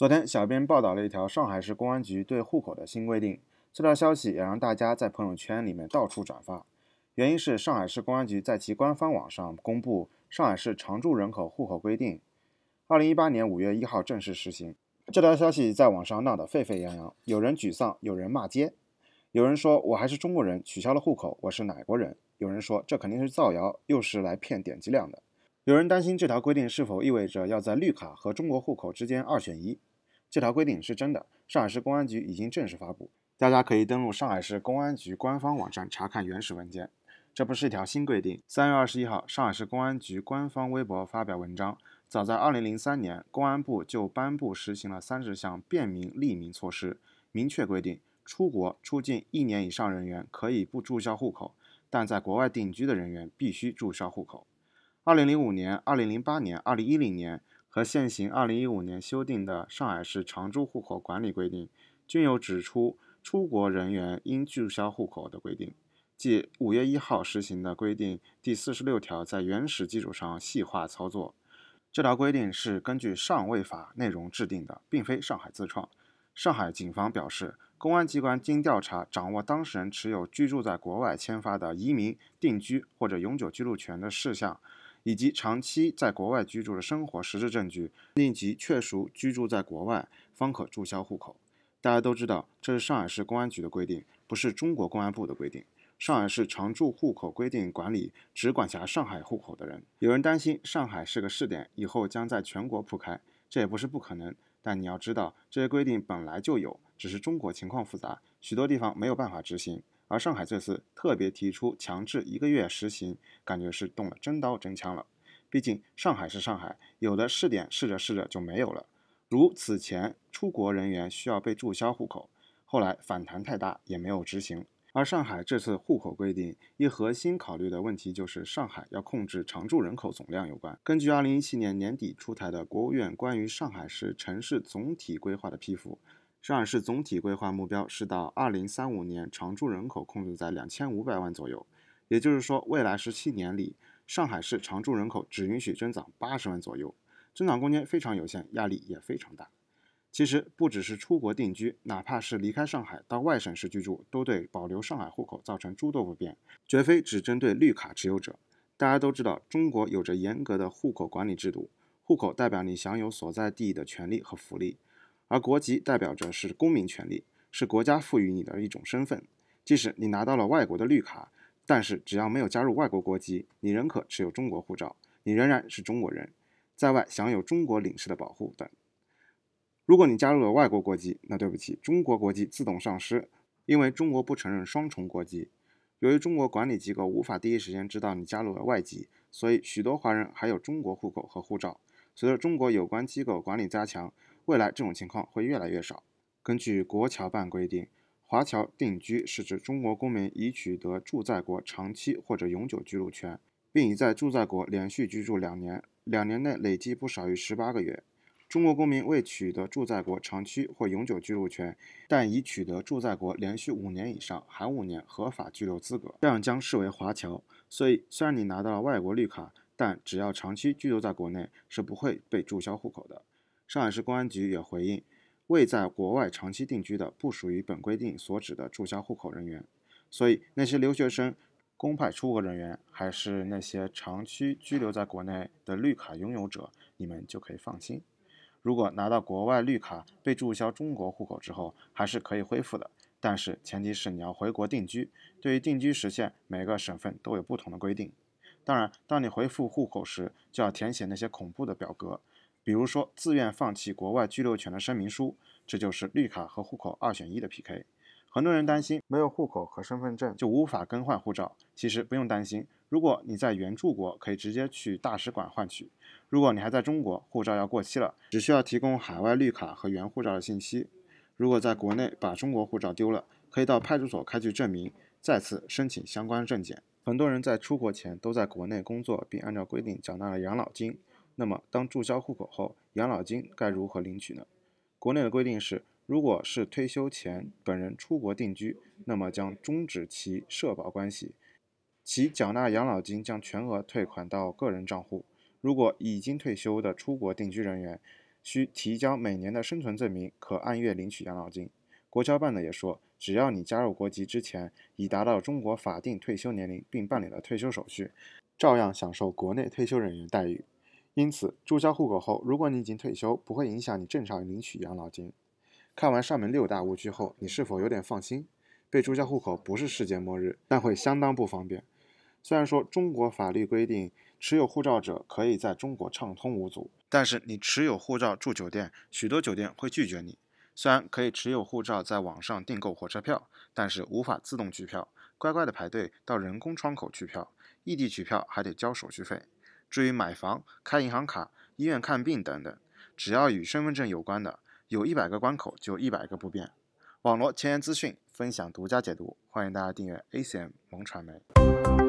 昨天，小编报道了一条上海市公安局对户口的新规定，这条消息也让大家在朋友圈里面到处转发。原因是上海市公安局在其官方网上公布上海市常住人口户口规定，二零一八年五月一号正式实行。这条消息在网上闹得沸沸扬扬，有人沮丧，有人骂街，有人说我还是中国人，取消了户口，我是哪国人？有人说这肯定是造谣，又是来骗点击量的。有人担心这条规定是否意味着要在绿卡和中国户口之间二选一。这条规定是真的。上海市公安局已经正式发布，大家可以登录上海市公安局官方网站查看原始文件。这不是一条新规定。三月二十一号，上海市公安局官方微博发表文章，早在二零零三年，公安部就颁布实行了三十项便民利民措施，明确规定出国出境一年以上人员可以不注销户口，但在国外定居的人员必须注销户口。二零零五年、二零零八年、二零一零年。和现行2015年修订的《上海市常住户口管理规定》均有指出出国人员应注销户口的规定，即五月一号施行的规定第四十六条，在原始基础上细化操作。这条规定是根据上位法内容制定的，并非上海自创。上海警方表示，公安机关经调查掌握当事人持有居住在国外签发的移民、定居或者永久居住权的事项。以及长期在国外居住的生活实质证据，令其确属居住在国外，方可注销户口。大家都知道，这是上海市公安局的规定，不是中国公安部的规定。上海市常住户口规定管理只管辖上海户口的人。有人担心，上海是个试点，以后将在全国铺开，这也不是不可能。但你要知道，这些规定本来就有，只是中国情况复杂，许多地方没有办法执行。而上海这次特别提出强制一个月实行，感觉是动了真刀真枪了。毕竟上海是上海，有的试点试着试着就没有了，如此前出国人员需要被注销户口，后来反弹太大也没有执行。而上海这次户口规定，一核心考虑的问题就是上海要控制常住人口总量有关。根据二零一七年年底出台的国务院关于上海市城市总体规划的批复。上海市总体规划目标是到二零三五年常住人口控制在两千五百万左右，也就是说，未来十七年里，上海市常住人口只允许增长八十万左右，增长空间非常有限，压力也非常大。其实，不只是出国定居，哪怕是离开上海到外省市居住，都对保留上海户口造成诸多不便，绝非只针对绿卡持有者。大家都知道，中国有着严格的户口管理制度，户口代表你享有所在地的权利和福利。而国籍代表着是公民权利，是国家赋予你的一种身份。即使你拿到了外国的绿卡，但是只要没有加入外国国籍，你仍可持有中国护照，你仍然是中国人，在外享有中国领事的保护等。如果你加入了外国国籍，那对不起，中国国籍自动丧失，因为中国不承认双重国籍。由于中国管理机构无法第一时间知道你加入了外籍，所以许多华人还有中国户口和护照。随着中国有关机构管理加强，未来这种情况会越来越少。根据国侨办规定，华侨定居是指中国公民已取得住在国长期或者永久居住权，并已在住在国连续居住两年，两年内累计不少于十八个月。中国公民未取得住在国长期或永久居住权，但已取得住在国连续五年以上（含五年）合法居留资格，这样将视为华侨。所以，虽然你拿到了外国绿卡，但只要长期居留在国内，是不会被注销户口的。上海市公安局也回应，未在国外长期定居的不属于本规定所指的注销户口人员。所以，那些留学生、公派出国人员，还是那些长期居留在国内的绿卡拥有者，你们就可以放心。如果拿到国外绿卡被注销中国户口之后，还是可以恢复的，但是前提是你要回国定居。对于定居时限，每个省份都有不同的规定。当然，当你回复户口时，就要填写那些恐怖的表格。比如说，自愿放弃国外居留权的声明书，这就是绿卡和户口二选一的 PK。很多人担心没有户口和身份证就无法更换护照，其实不用担心。如果你在原住国，可以直接去大使馆换取；如果你还在中国，护照要过期了，只需要提供海外绿卡和原护照的信息。如果在国内把中国护照丢了，可以到派出所开具证明，再次申请相关证件。很多人在出国前都在国内工作，并按照规定缴纳了养老金。那么，当注销户口后，养老金该如何领取呢？国内的规定是，如果是退休前本人出国定居，那么将终止其社保关系，其缴纳养老金将全额退款到个人账户。如果已经退休的出国定居人员，需提交每年的生存证明，可按月领取养老金。国交办的也说，只要你加入国籍之前已达到中国法定退休年龄并办理了退休手续，照样享受国内退休人员待遇。因此，注销户口后，如果你已经退休，不会影响你正常领取养老金。看完上面六大误区后，你是否有点放心？被注销户口不是世界末日，但会相当不方便。虽然说中国法律规定，持有护照者可以在中国畅通无阻，但是你持有护照住酒店，许多酒店会拒绝你。虽然可以持有护照在网上订购火车票，但是无法自动取票，乖乖的排队到人工窗口取票。异地取票还得交手续费。至于买房、开银行卡、医院看病等等，只要与身份证有关的，有一百个关口就一百个不便。网络前沿资讯，分享独家解读，欢迎大家订阅 ACM 蒙传媒。